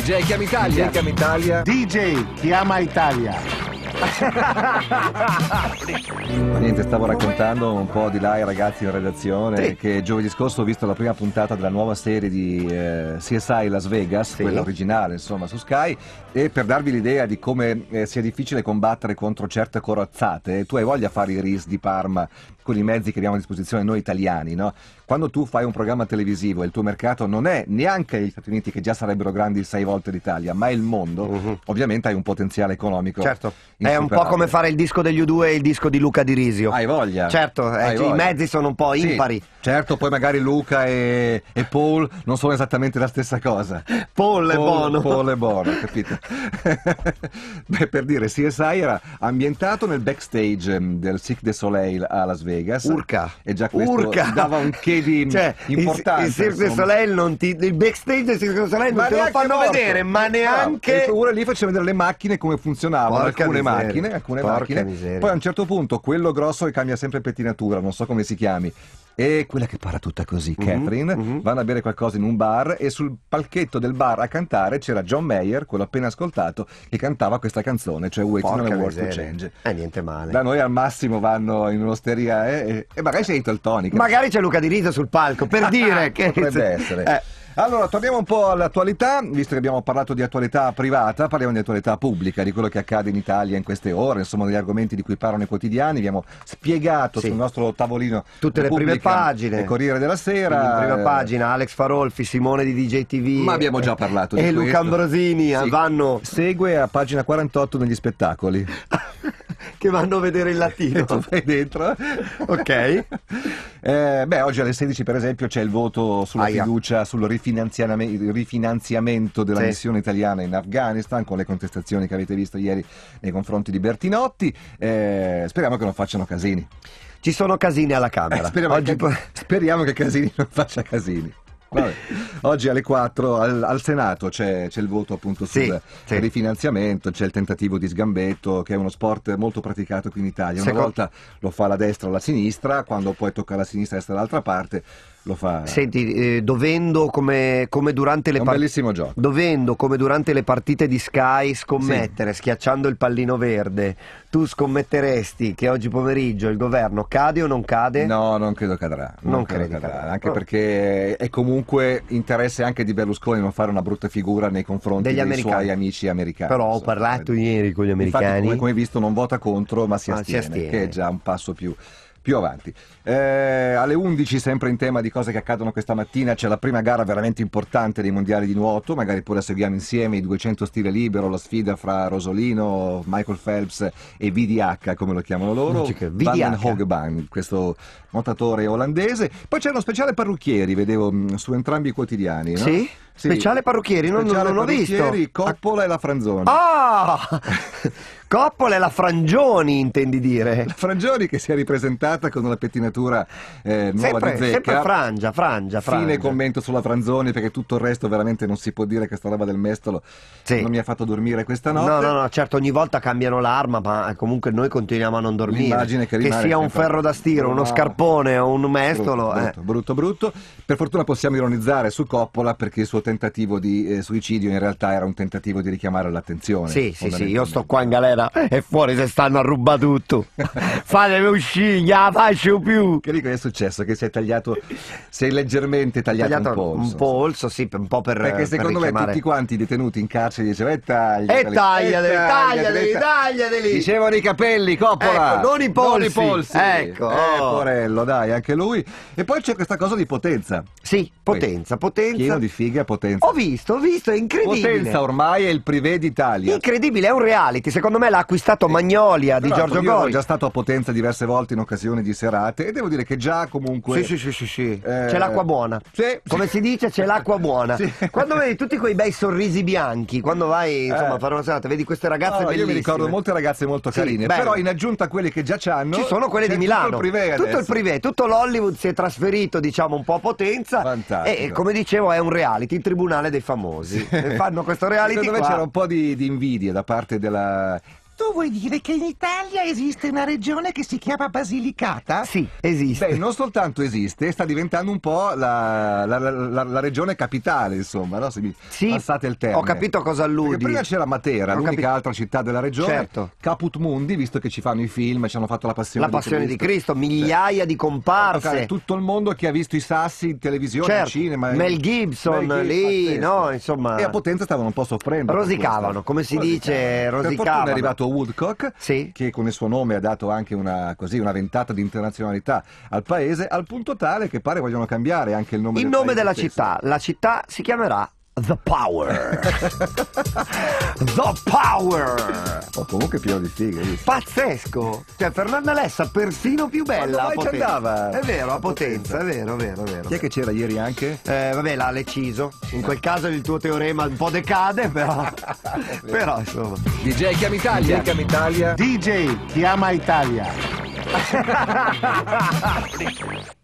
DJ Chiama Italia. DJ Chiama Italia. DJ Chiama Italia niente, stavo raccontando un po' di là ai ragazzi in redazione sì. che giovedì scorso ho visto la prima puntata della nuova serie di eh, CSI Las Vegas, sì. quella originale insomma su Sky, e per darvi l'idea di come eh, sia difficile combattere contro certe corazzate, tu hai voglia di fare i RIS di Parma con i mezzi che abbiamo a disposizione noi italiani, no? Quando tu fai un programma televisivo e il tuo mercato non è neanche gli Stati Uniti che già sarebbero grandi sei volte l'Italia, ma è il mondo, uh mhm. -huh. ovviamente hai un potenziale economico certo. È un po' come fare il disco degli U2 e il disco di Luca Di Risio. Hai voglia. Certo, eh, Hai eh, voglia. i mezzi sono un po' Sì, impari. certo, poi magari Luca e, e Paul non sono esattamente la stessa cosa. Paul è buono. Paul è buono, capito? Beh, per dire, CSI era ambientato nel backstage mm, del Cirque de Soleil a Las Vegas. Urca. E già questo Urca. dava un che di Cioè, il- importanza. il Cirque du Soleil non ti. Il backstage del Cirque de Soleil non te lo fanno morto. vedere, ma Bravo. neanche. Ora lì faceva vedere le macchine come funzionavano, Porca alcune macchine macchine, alcune Porca macchine. Miseria. Poi a un certo punto quello grosso che cambia sempre pettinatura, non so come si chiami, e quella che parla tutta così, mm-hmm, Catherine, mm-hmm. vanno a bere qualcosa in un bar e sul palchetto del bar a cantare c'era John Mayer, quello appena ascoltato, che cantava questa canzone, cioè Wait Porca on a World to Change. Eh, niente male. Da noi al massimo vanno in un'osteria eh, eh e, magari c'è Hilton Tonic. Magari c'è Luca Di Rita sul palco, per dire che... Potrebbe essere. Eh. Allora, torniamo un po' all'attualità, visto che abbiamo parlato di attualità privata, parliamo di attualità pubblica, di quello che accade in Italia in queste ore, insomma, degli argomenti di cui parlano i quotidiani. Abbiamo spiegato sì. sul nostro tavolino tutte le prime pagine. Il Corriere della Sera, Quindi in prima pagina Alex Farolfi, Simone di DJ TV. Ma abbiamo già parlato di e questo. E Luca Ambrosini sì. vanno segue a pagina 48 degli spettacoli. che vanno a vedere il latino. tu vai dentro, eh? ok. Eh, beh, oggi alle 16 per esempio c'è il voto sulla Aia. fiducia sul rifinanziamento, rifinanziamento della sì. missione italiana in Afghanistan con le contestazioni che avete visto ieri nei confronti di Bertinotti. Eh, speriamo che non facciano casini. Ci sono casini alla Camera. Eh, speriamo, oggi... che, speriamo che Casini non faccia casini. Vabbè. Oggi alle 4 al, al Senato c'è, il voto appunto sul sì, sì. rifinanziamento, c'è il tentativo di sgambetto che è uno sport molto praticato qui in Italia. Una Secondo... volta lo fa la destra o la sinistra, quando poi tocca la sinistra e destra dall'altra parte lo fa. Senti, eh, dovendo, come, come durante le par- dovendo come, durante le partite di Sky scommettere, sì. schiacciando il pallino verde, tu scommetteresti che oggi pomeriggio il governo cade o non cade? No, non credo cadrà. Non, non credo, cadrà, cadrà, anche no. Oh. perché è comunque interesse anche di Berlusconi non fare una brutta figura nei confronti Degli dei suoi amici americani. Però ho parlato ieri con gli americani. Infatti, come, hai visto non vota contro, ma si astiene, ma si astiene. che è già un passo più più avanti. Eh, alle 11, sempre in tema di cose che accadono questa mattina, c'è la prima gara veramente importante dei mondiali di nuoto, magari poi la seguiamo insieme, i 200 stile libero, la sfida fra Rosolino, Michael Phelps e VDH, come lo chiamano loro, Van Hogban, questo nuotatore olandese. Poi c'è uno speciale parrucchieri, vedevo, mm, su entrambi i quotidiani. No? Sì. Speciale parrucchieri, non, Speciale non l'ho visto. Coppola e la Franzoni. Ah! Coppola e la Frangioni, intendi dire. La Frangioni che si è ripresentata con una pettinatura eh, nuova sempre, di zecca. Sempre frangia, frangia, frangia. Fine commento sulla Franzoni perché tutto il resto veramente non si può dire che sta roba del mestolo sì. non mi ha fatto dormire questa notte. No, no, no, certo ogni volta cambiano l'arma, ma comunque noi continuiamo a non dormire. L'immagine che, rimane, che sia un ferro da stiro, uno no. scarpone o un mestolo. Brutto, eh. brutto, brutto, brutto. Per fortuna possiamo ironizzare su Coppola perché il suo tentativo di eh, suicidio in realtà era un tentativo di richiamare l'attenzione. Sì, sì, sì, io sto qua in galera e fuori se stanno a rubare tutto. Fatemi uscire, non faccio più. Che dico, è successo? Che si è tagliato, si è leggermente tagliato, tagliato un polso. Un polso, sì, un po' per Perché secondo per me tutti quanti i detenuti in carcere dicevano e taglia. E tagliateli, tagliateli, tagliateli. Dicevano i capelli, coppola. Ecco, non i polsi. Non i polsi. Ecco. Eh, oh. porello, dai, anche lui. E poi c'è questa cosa di potenza. Sì, potenza, potenza. Pieno di figa, potenza Potenza. Ho visto, ho visto, è incredibile. Potenza ormai è il privé d'Italia. Incredibile, è un reality. Secondo me l'ha acquistato sì. Magnolia di Però, Giorgio Gori. Sono già stato a Potenza diverse volte in occasione di serate e devo dire che già comunque. Sì, sì, sì, sì. sì. Eh... C'è l'acqua buona. Sì. Come si dice, c'è l'acqua buona. Sì. Quando vedi tutti quei bei sorrisi bianchi, quando vai insomma, eh. a fare una serata, vedi queste ragazze no, bellissime. Io mi ricordo molte ragazze molto carine. Bello. Però in aggiunta a quelle che già c'hanno. Ci sono quelle di Milano. Tutto il privé. Tutto il privé, tutto l'Hollywood si è trasferito, diciamo, un po' a Potenza. Fantastico. E come dicevo, è un reality in tribunale dei famosi. Sì. fanno questo reality. Secondo me c'era un po' di, di, invidia da parte della, tu vuoi dire che in Italia esiste una regione che si chiama Basilicata? Sì, esiste. Beh, non soltanto esiste, sta diventando un po' la, la, la, la regione capitale, insomma, no? se mi sì, passate il termine. Ho capito cosa alludi. Perché prima c'era Matera, l'unica capi... altra città della regione. Certo. Caput Mundi, visto che ci fanno i film, ci hanno fatto la passione, la passione di Cristo. Di Cristo migliaia sì. di comparse. Allora, tutto il mondo che ha visto i sassi in televisione, certo. in cinema. Mel Gibson, Mel Gibson lì, pazzesco. no, insomma. E a Potenza stavano un po' soffrendo. Rosicavano, come si dice, rosicavano. Per fortuna è arrivato Woodcock, sì. che con il suo nome ha dato anche una, così, una, ventata di internazionalità al paese, al punto tale che pare vogliono cambiare anche il nome, il del nome della stesso. città. La città si chiamerà The Power. The Power. Oh, comunque pieno di figa. Pazzesco. Cioè, Fernanda Alessa, persino più bella. Ma ci andava? È vero, a potenza. potenza, è vero, vero, vero. Chi è che c'era ieri anche? Eh, vabbè, l'ha leciso. In quel caso il tuo teorema un po' decade, però. però, insomma. DJ Chiama Italia. DJ Chiama Italia. DJ Chiama Italia.